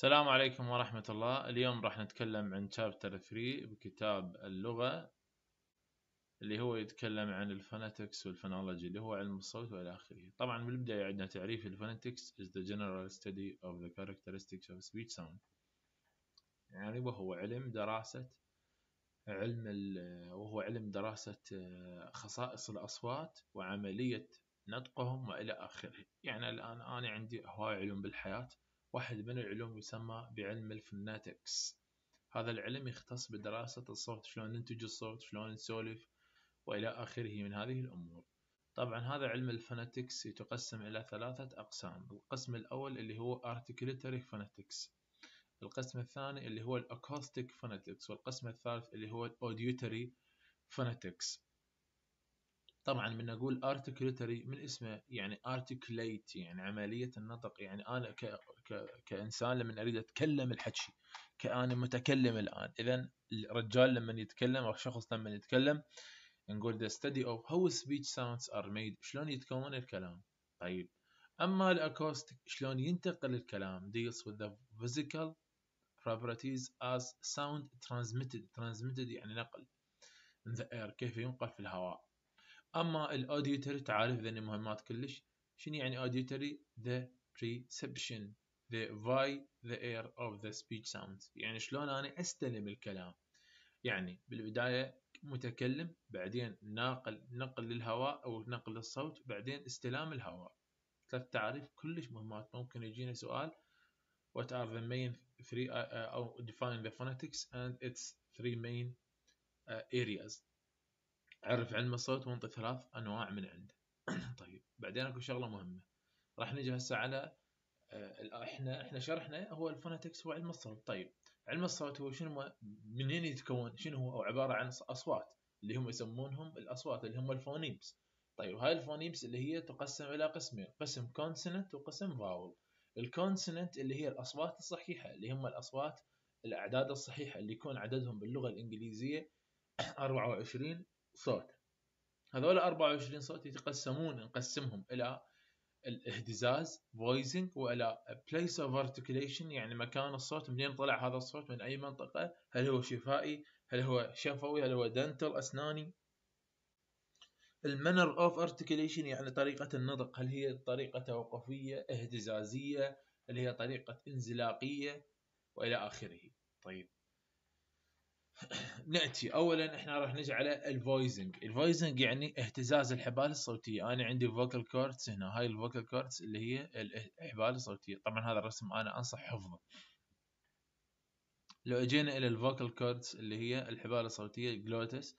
السلام عليكم ورحمة الله اليوم راح نتكلم عن شابتر 3 بكتاب اللغة اللي هو يتكلم عن الفونetics والفونولوجي اللي هو علم الصوت والى اخره طبعا بالبداية عندنا تعريف الفونetics is the general study of the characteristics of speech sound يعني وهو علم دراسة علم وهو علم دراسة آه، خصائص الأصوات وعملية نطقهم وإلى آخره يعني الآن أنا عندي هواي علوم بالحياة واحد من العلوم يسمى بعلم الفناتكس هذا العلم يختص بدراسة الصوت شلون ننتج الصوت شلون نسولف وإلى آخره من هذه الأمور طبعا هذا علم الفناتكس يتقسم إلى ثلاثة أقسام القسم الأول اللي هو Articulatory Phonetics القسم الثاني اللي هو الأكوستيك Phonetics والقسم الثالث اللي هو Auditory Phonetics طبعا من نقول articulatory من اسمه يعني articulate يعني عملية النطق يعني أنا كانسان لما اريد اتكلم الحكي كاني متكلم الان اذا الرجال لما يتكلم او الشخص لما يتكلم نقول the study of how speech sounds are made شلون يتكون الكلام طيب اما الاكوستيك شلون ينتقل الكلام deals with the physical properties as sound transmitted transmitted يعني نقل in the air كيف ينقل في الهواء اما الاوديتري تعرف ذني مهمات كلش شنو يعني auditory the perception the by the air of the speech sounds يعني شلون أنا أستلم الكلام يعني بالبداية متكلم بعدين ناقل نقل للهواء أو نقل للصوت بعدين استلام الهواء ثلاث تعريف كلش مهمات ممكن يجينا سؤال what are the main three uh, أو define the phonetics and its three main uh, areas عرف علم الصوت وانطي ثلاث أنواع من عنده طيب بعدين اكو شغلة مهمة راح نجي هسه على آه، احنا احنا شرحنا هو الفوناتكس هو علم الصوت طيب علم الصوت هو شنو منين يتكون شنو هو او عباره عن اصوات اللي هم يسمونهم الاصوات اللي هم الفونيمز طيب هاي الفونيمز اللي هي تقسم الى قسمين قسم كونسننت وقسم فاول الكونسننت اللي هي الاصوات الصحيحه اللي هم الاصوات الاعداد الصحيحه اللي يكون عددهم باللغه الانجليزيه 24 صوت هذول 24 صوت يتقسمون نقسمهم الى الاهتزاز voicing والى بليس اوف articulation يعني مكان الصوت منين طلع هذا الصوت من اي منطقه هل هو شفائي هل هو شفوي هل هو dental اسناني المانر اوف articulation يعني طريقه النطق هل هي طريقه توقفيه اهتزازيه هل هي طريقه انزلاقيه والى اخره طيب ناتي اولا احنا راح نجي على الفويزنج الفويزنج يعني اهتزاز الحبال الصوتيه انا عندي فوكال كورتس هنا هاي الفوكال كورتس اللي هي الحبال الصوتيه طبعا هذا الرسم انا انصح حفظه لو اجينا الى الفوكال كوردز اللي هي الحبال الصوتيه الجلوتس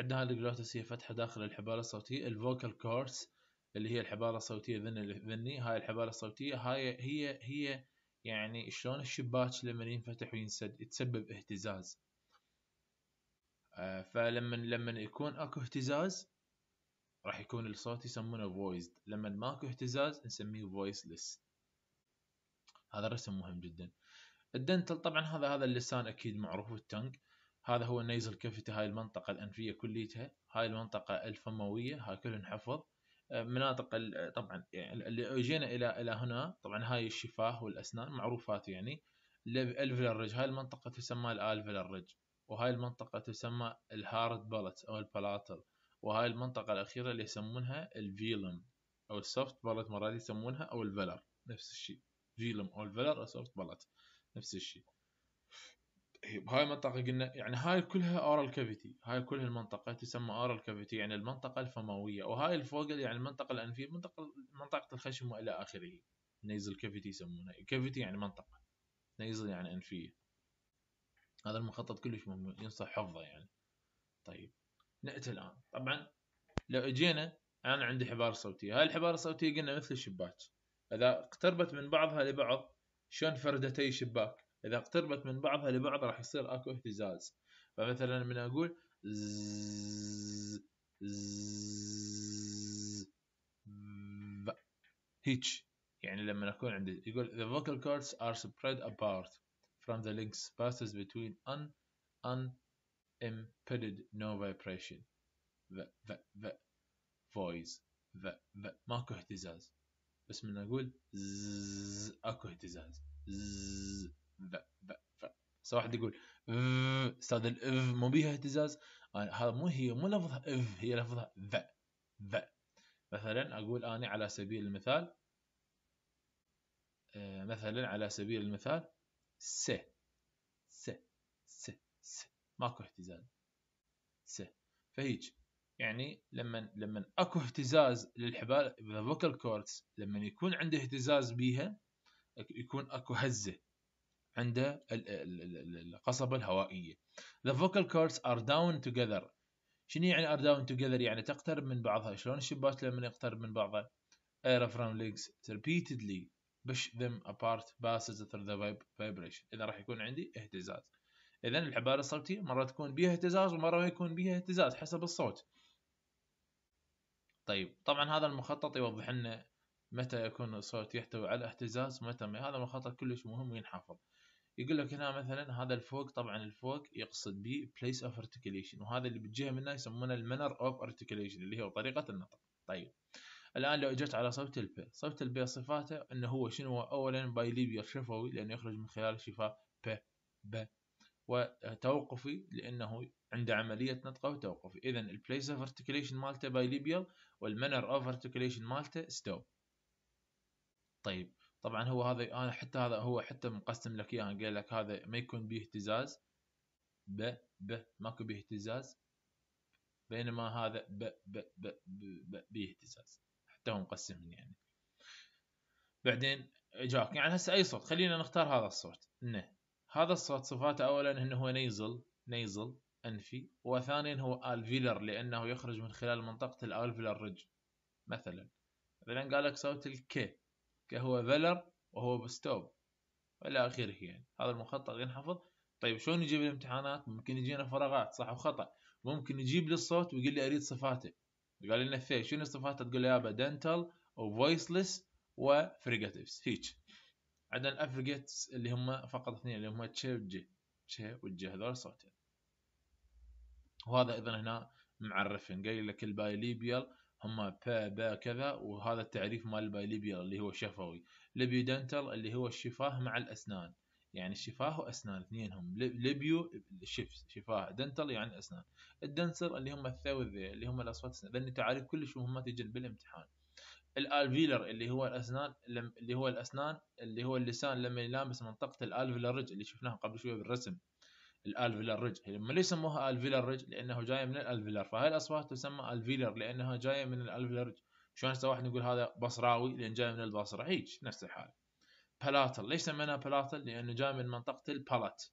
عندنا هذه الجلوتس هي فتحه داخل الحباله الصوتيه الفوكال كوردز اللي هي الحباله الصوتيه ذن الذني هاي الحباله الصوتيه هاي هي هي يعني شلون الشباك لما ينفتح وينسد تسبب اهتزاز آه، فلما لما يكون اكو اهتزاز راح يكون الصوت يسمونه فويس لما ماكو اهتزاز نسميه ليس هذا الرسم مهم جدا الدنتل طبعا هذا هذا اللسان اكيد معروف التنج هذا هو النيزل كافيتي هاي المنطقة الأنفية كليتها هاي المنطقة الفموية هاي كلها نحفظ آه، مناطق آه، طبعا يعني اللي اجينا إلى إلى هنا طبعا هاي الشفاه والأسنان معروفات يعني الفلرج هاي المنطقة تسمى الألفلرج وهاي المنطقة تسمى الهارد بالت أو البلاتل وهاي المنطقة الأخيرة اللي يسمونها الفيلم أو السوفت بالت مرات يسمونها أو الفلر نفس الشيء فيلم أو الفلر أو السوفت بالت نفس الشيء بهاي المنطقة قلنا يعني هاي كلها اورال كافيتي هاي كلها المنطقة تسمى اورال كافيتي يعني المنطقة الفموية وهاي الفوق يعني المنطقة الأنفية منطقة منطقة الخشم وإلى آخره نيزل كافيتي يسمونها كافيتي يعني منطقة نيزل يعني أنفية هذا المخطط كلش مهم ينصح حفظه يعني طيب نأتي الآن طبعا لو اجينا أنا عندي حبارة صوتية هاي الحبارة الصوتية قلنا مثل الشباك إذا اقتربت من بعضها لبعض شلون فردتي شباك إذا اقتربت من بعضها لبعض راح يصير أكو اهتزاز فمثلا من أقول زز يعني لما أكون عندي يقول the vocal cords are spread apart from the links passes between an unimpeded no vibration the the the voice the the ماكو اهتزاز بس من أقول ز أكو اهتزاز ز ذا ذا ذا بس واحد يقول استاذ الاف مو بيها اهتزاز هذا مو هي مو لفظها اف هي لفظها ذا ذا مثلا اقول اني على سبيل المثال مثلا على سبيل المثال س س س س ماكو اهتزاز س فهيج يعني لما لما اكو اهتزاز للحبال بالفوكال كوردز لما يكون عنده اهتزاز بيها يكون اكو هزه عند القصبه الهوائيه the vocal cords are down together شنو يعني are down together يعني تقترب من بعضها شلون الشباك لما يقترب من بعضها air from legs repeatedly بش ذم ابارت باسز through ذا فايبريشن اذا راح يكون عندي اهتزاز اذا العباره الصوتيه مره تكون بيها اهتزاز ومره ما يكون بيها اهتزاز حسب الصوت طيب طبعا هذا المخطط يوضح لنا متى يكون الصوت يحتوي على اهتزاز ومتى ما هذا المخطط كلش مهم وينحفظ يقول لك هنا مثلا هذا الفوق طبعا الفوق يقصد به place of articulation وهذا اللي بالجهه منه يسمونه المنر of articulation اللي هو طريقه النطق طيب الآن لو جيت على صفة البي صفة البي صفاته أنه هو شنو أولا بايليبير شفوي لأنه يخرج من خلال شفاء ب ب وتوقفي لأنه عنده عملية نطقة وتوقفي إذا البليس اوف ارتكليشن مالته بايليبيال والمنر اوف ارتكليشن مالته ستو طيب طبعا هو هذا أنا حتى هذا هو حتى مقسم لك إياه قال لك هذا ما يكون به اهتزاز ب ب ماكو به اهتزاز بينما هذا ب ب ب ب, ب, اهتزاز تو مقسمين يعني بعدين جاك يعني هسه اي صوت خلينا نختار هذا الصوت انه هذا الصوت صفاته اولا انه هو نيزل نيزل انفي وثانيا هو الفيلر لانه يخرج من خلال منطقه الالفيلر رج مثلا مثلا قال لك صوت الك ك هو فيلر وهو بستوب والى اخره يعني هذا المخطط ينحفظ طيب شلون يجيب الامتحانات ممكن يجينا فراغات صح وخطا ممكن يجيب لي الصوت ويقول لي اريد صفاته قال لنا في شنو صفاتها تقول يا دنتال وفويسلس وفريجاتيفز هيك عندنا الافريجاتس اللي هم فقط اثنين اللي هم تشي وجي تشي وجي هذول صوتين وهذا اذا هنا معرفين قال لك البايليبيال هم با با كذا وهذا التعريف مال البايليبيال اللي هو شفوي دنتال اللي هو الشفاه مع الاسنان يعني شفاه واسنان اثنينهم ليبيو شف شفاه دنتل يعني اسنان الدنسر اللي هم والذي اللي هم الاصوات لان تعاريف كلش مهمه تجي بالامتحان الالفيلر اللي هو الاسنان اللي هو الاسنان اللي هو اللسان لما يلامس منطقه رج اللي شفناها قبل شويه بالرسم الالفيلر رج لما ليش سموها الفيلر رج لانه جايه من الالفيلر فهاي الاصوات تسمى الفيلر لانها جايه من الالفيلر رج شلون هسه واحد يقول هذا بصراوي لان جاي من البصره هيك نفس الحاله بلاتل ليش سميناها بلاتل لانه جاي من منطقه البالات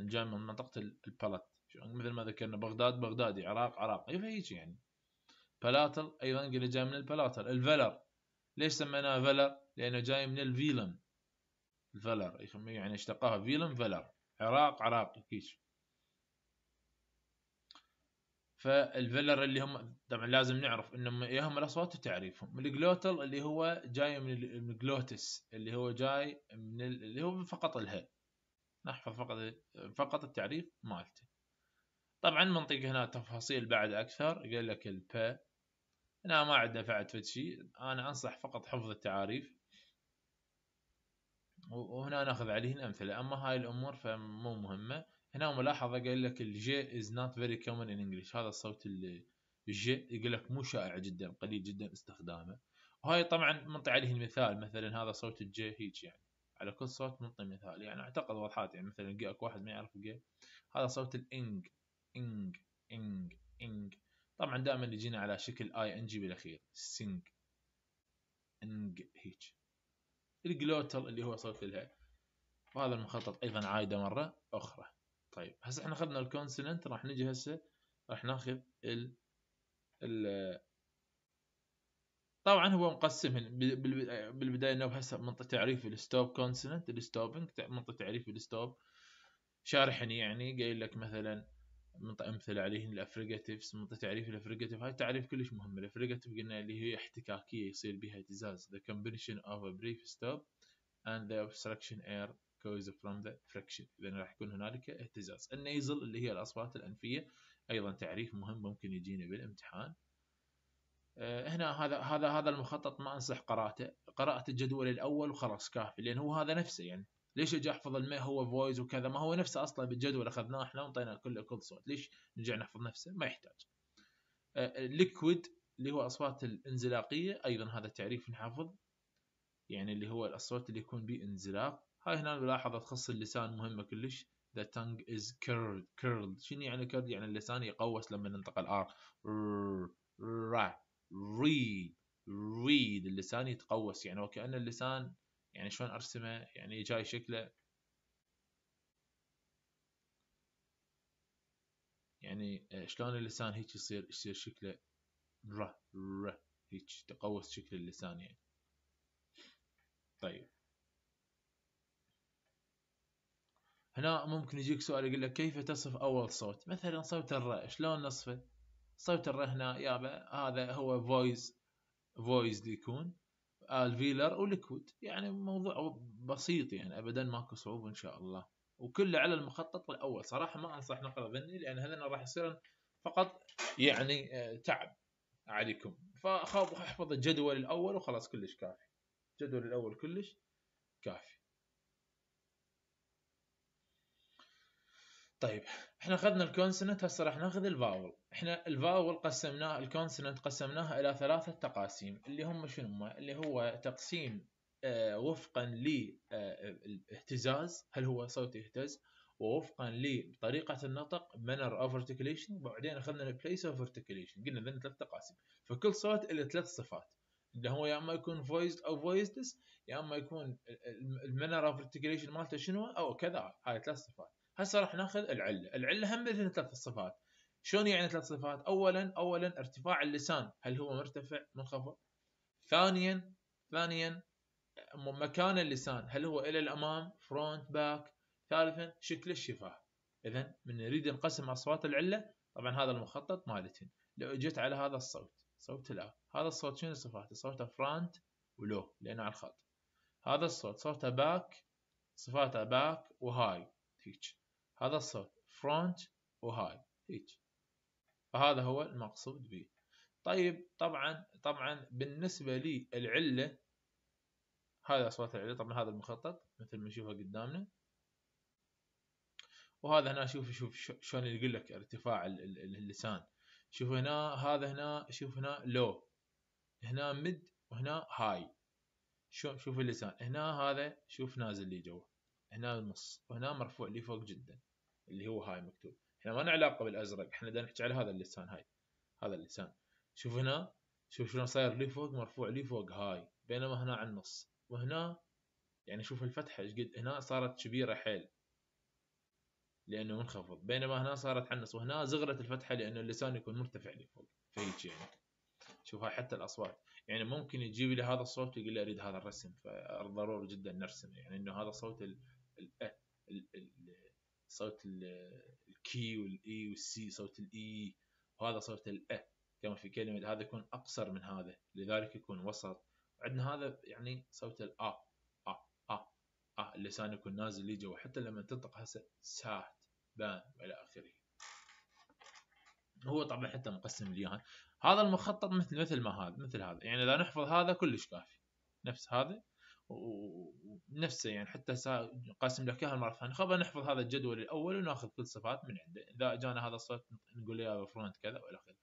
جاي من منطقه البالات مثل ما ذكرنا بغداد بغدادي عراق اي فهيك يعني بلاتل ايضا قلنا جاي من البلاتل الفلر ليش سميناها فلر لانه جاي من الفيلم الفلر يعني اشتقاها فيلم فلر عراق عراقي هيك فالفيلر اللي هم طبعا لازم نعرف انهم يا هم الاصوات وتعريفهم الجلوتل اللي هو جاي من الجلوتس اللي هو جاي من اللي هو فقط اله نحفظ فقط فقط التعريف مالته طبعا منطق هنا تفاصيل بعد اكثر قال لك البا انا ما عندنا فعد فد شيء انا انصح فقط حفظ التعاريف وهنا ناخذ عليه امثله اما هاي الامور فمو مهمه هنا ملاحظة قال لك الجي is not very common in English هذا الصوت الجي يقول لك مو شائع جدا قليل جدا استخدامه وهاي طبعا منطي عليه المثال مثلا هذا صوت الجي هيج يعني على كل صوت منطي مثال يعني اعتقد وضحات يعني مثلا جي اكو واحد ما يعرف جي هذا صوت الانج انج انج انج طبعا دائما يجينا على شكل اي ان جي بالاخير سينج انج هيج الجلوتل اللي هو صوت الهاء وهذا المخطط ايضا عايده مره اخرى طيب هسه احنا اخذنا الكونسوننت راح نجي هسه راح ناخذ ال ال طبعا هو مقسم بالبدايه انه هسه منطقه تعريف الستوب كونسوننت الستوبنج منطقه تعريف الستوب شارحني يعني قايل لك مثلا منطقه امثله عليهن الافريجاتيفز منطقه تعريف الافريجاتيف هاي تعريف كلش مهم الافريجاتيف قلنا اللي هي احتكاكيه يصير بها اهتزاز the combination of a brief stop and the obstruction air echoes from the friction إذا راح يكون هنالك اهتزاز النيزل اللي هي الأصوات الأنفية أيضا تعريف مهم ممكن يجينا بالامتحان آه، هنا هذا هذا هذا المخطط ما انصح قراءته قراءه الجدول الاول وخلاص كافي لان هو هذا نفسه يعني ليش اجي احفظ الماء هو فويس وكذا ما هو نفسه اصلا بالجدول اخذناه احنا وانطينا كل كل صوت ليش نرجع نحفظ نفسه ما يحتاج ليكويد آه، اللي هو اصوات الانزلاقيه ايضا هذا تعريف نحفظ يعني اللي هو الصوت اللي يكون به انزلاق هاي هنا ملاحظة تخص اللسان مهمة كلش the tongue is curled curled شنو يعني curled يعني اللسان يقوس لما ننطق الار آه. ر ر ريد اللسان يتقوس يعني وكأن اللسان يعني شلون ارسمه يعني جاي شكله يعني آه، شلون اللسان هيك يصير يصير شكله ر ر هيك تقوس شكل اللسان يعني طيب هنا ممكن يجيك سؤال يقول لك كيف تصف أول صوت مثلا صوت الراء شلون نصفه صوت الراء هنا يابا هذا هو فويس فويس يكون الفيلر وليكويد يعني موضوع بسيط يعني ابدا ماكو صعوبه ان شاء الله وكله على المخطط الاول صراحه ما انصح نقرا ذني لان هذا راح يصير فقط يعني آه، تعب عليكم فاحفظ احفظ الجدول الاول وخلاص كلش كافي الجدول الاول كلش كافي طيب احنا اخذنا الكونسنت هسه راح ناخذ الفاول احنا الفاول قسمناه الكونسنت قسمناها الى ثلاثه تقاسيم اللي هم شنو هم اللي هو تقسيم آه، وفقا للاهتزاز آه، هل هو صوت يهتز ووفقا لطريقه النطق manner of articulation وبعدين اخذنا البليس اوف articulation قلنا ذن ثلاث تقاسيم فكل صوت له ثلاث صفات اللي هو يا اما يكون voiced او voiceless يا اما يكون المانر اوف articulation مالته شنو او كذا هاي ثلاث صفات هسه راح ناخذ العله، العله هم مثل ثلاث صفات. شلون يعني ثلاث صفات؟ اولا اولا ارتفاع اللسان، هل هو مرتفع منخفض؟ ثانيا ثانيا مكان اللسان، هل هو الى الامام؟ فرونت باك؟ ثالثا شكل الشفاه. اذا من نريد نقسم اصوات العله، طبعا هذا المخطط مالتين، لو اجيت على هذا الصوت، صوت الا، هذا الصوت شنو صفاته؟ صوته فرونت ولو لانه على الخط. هذا الصوت صوته باك صفاته باك وهاي هيك هذا الصوت فرونت وهاي هيك فهذا هو المقصود به طيب طبعا طبعا بالنسبة لي العلة هذا أصوات العلة طبعا هذا المخطط مثل ما نشوفه قدامنا وهذا هنا شوف شوف شلون يقول لك ارتفاع اللسان شوف هنا هذا هنا شوف هنا لو هنا مد وهنا هاي شوف شوف اللسان هنا هذا شوف نازل لي جوه هنا النص وهنا مرفوع لفوق جدا اللي هو هاي مكتوب احنا ما لنا علاقه بالازرق احنا بدنا نحكي على هذا اللسان هاي هذا اللسان شوف هنا شوف شلون صاير لفوق مرفوع لفوق هاي بينما هنا على النص وهنا يعني شوف الفتحه ايش قد هنا صارت كبيره حيل لانه منخفض بينما هنا صارت على النص وهنا زغرت الفتحه لانه اللسان يكون مرتفع لفوق فهيك يعني شوف هاي حتى الاصوات يعني ممكن تجيب لي هذا الصوت يقول لي اريد هذا الرسم فضروري جدا نرسم يعني انه هذا صوت صوت الكي والاي والسي صوت الاي وهذا صوت الأ كما في كلمة هذا يكون أقصر من هذا لذلك يكون وسط عندنا هذا يعني صوت الأ أ أ أ اللسان يكون نازل لي جوا حتى لما تنطق هسه سات بان وإلى آخره هو طبعا حتى مقسم لي هذا المخطط مثل مثل ما هذا مثل هذا يعني إذا نحفظ هذا كلش كافي نفس هذا ونفسه يعني حتى قاسم لك اياها المره الثانيه خلينا نحفظ هذا الجدول الاول وناخذ كل صفات من عنده اذا جانا هذا الصوت نقول يا فرونت كذا والى اخره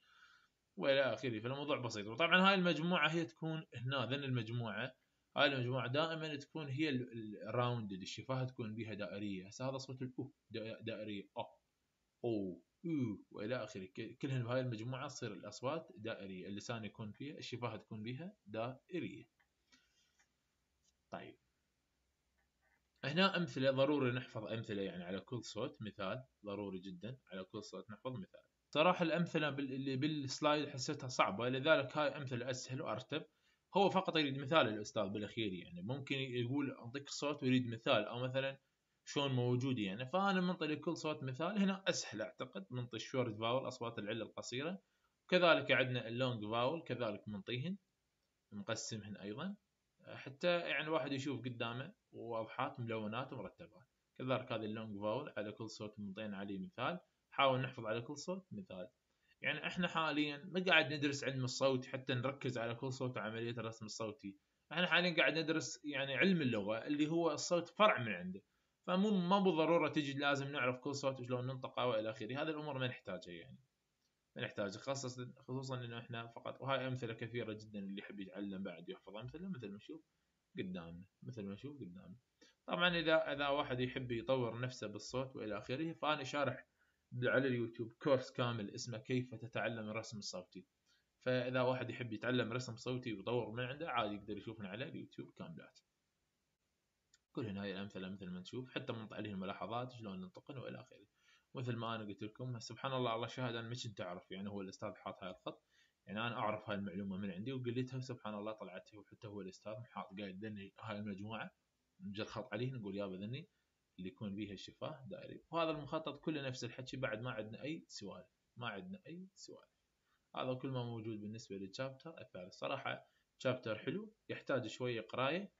والى اخره فالموضوع بسيط وطبعا هاي المجموعه هي تكون هنا ذن المجموعه هاي المجموعه دائما تكون هي الراوندد الشفاه تكون بها دائريه هسه هذا صوت الاو دائريه او او او والى اخره كلهن بهاي المجموعه تصير الاصوات دائريه اللسان يكون فيها الشفاه تكون بها دائريه طيب هنا أمثلة ضروري نحفظ أمثلة يعني على كل صوت مثال ضروري جدا على كل صوت نحفظ مثال صراحة الأمثلة اللي بالسلايد حسيتها صعبة لذلك هاي أمثلة أسهل وأرتب هو فقط يريد مثال الأستاذ بالأخير يعني ممكن يقول أعطيك صوت ويريد مثال أو مثلا شلون موجود يعني فأنا منطي لكل صوت مثال هنا أسهل أعتقد منطي الشورت فاول أصوات العلة القصيرة كذلك عندنا اللونج فاول كذلك منطيهن مقسمهن أيضا حتى يعني الواحد يشوف قدامه واضحات ملونات ومرتبات كذلك هذه اللونج فاول على كل صوت منطين عليه مثال حاول نحفظ على كل صوت مثال يعني احنا حاليا ما قاعد ندرس علم الصوت حتى نركز على كل صوت وعملية الرسم الصوتي احنا حاليا قاعد ندرس يعني علم اللغة اللي هو الصوت فرع من عنده فمو ما بالضرورة تجي لازم نعرف كل صوت وشلون ننطقه والى اخره هذه الامور ما نحتاجها يعني ما نحتاج خاصة خصوصا انه احنا فقط وهاي امثلة كثيرة جدا اللي يحب يتعلم بعد يحفظ امثلة مثل ما نشوف قدامنا مثل ما نشوف قدامنا طبعا اذا اذا واحد يحب يطور نفسه بالصوت والى اخره فانا شارح على اليوتيوب كورس كامل اسمه كيف تتعلم الرسم الصوتي فاذا واحد يحب يتعلم رسم صوتي ويطور من عنده عادي يقدر يشوفنا على اليوتيوب كاملات كل هاي الامثله مثل ما نشوف حتى منط عليه الملاحظات شلون ننطقن والى اخره مثل ما انا قلت لكم سبحان الله الله شاهد انا ما كنت اعرف يعني هو الاستاذ حاط هاي الخط يعني انا اعرف هاي المعلومه من عندي وقلتها سبحان الله طلعت وحتى هو الاستاذ حاط قايل ذني هاي المجموعه نجي الخط عليه نقول يابا ذني اللي يكون بيها الشفاه دائري وهذا المخطط كله نفس الحكي بعد ما عندنا اي سوالف ما عندنا اي سوالف هذا كل ما موجود بالنسبه للشابتر الثالث صراحه شابتر حلو يحتاج شويه قرايه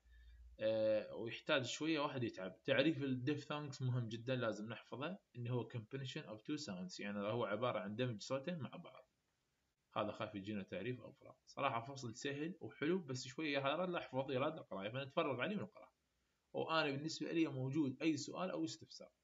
آه، ويحتاج شويه واحد يتعب تعريف الديف ثانكس مهم جدا لازم نحفظه اللي هو combination اوف تو ساوندز يعني هو عباره عن دمج صوتين مع بعض هذا خاف يجينا تعريف او فراغ صراحه فصل سهل وحلو بس شويه هذا احفظ ايراد القرايه فنتفرغ عليه ونقراه وانا بالنسبه لي موجود اي سؤال او استفسار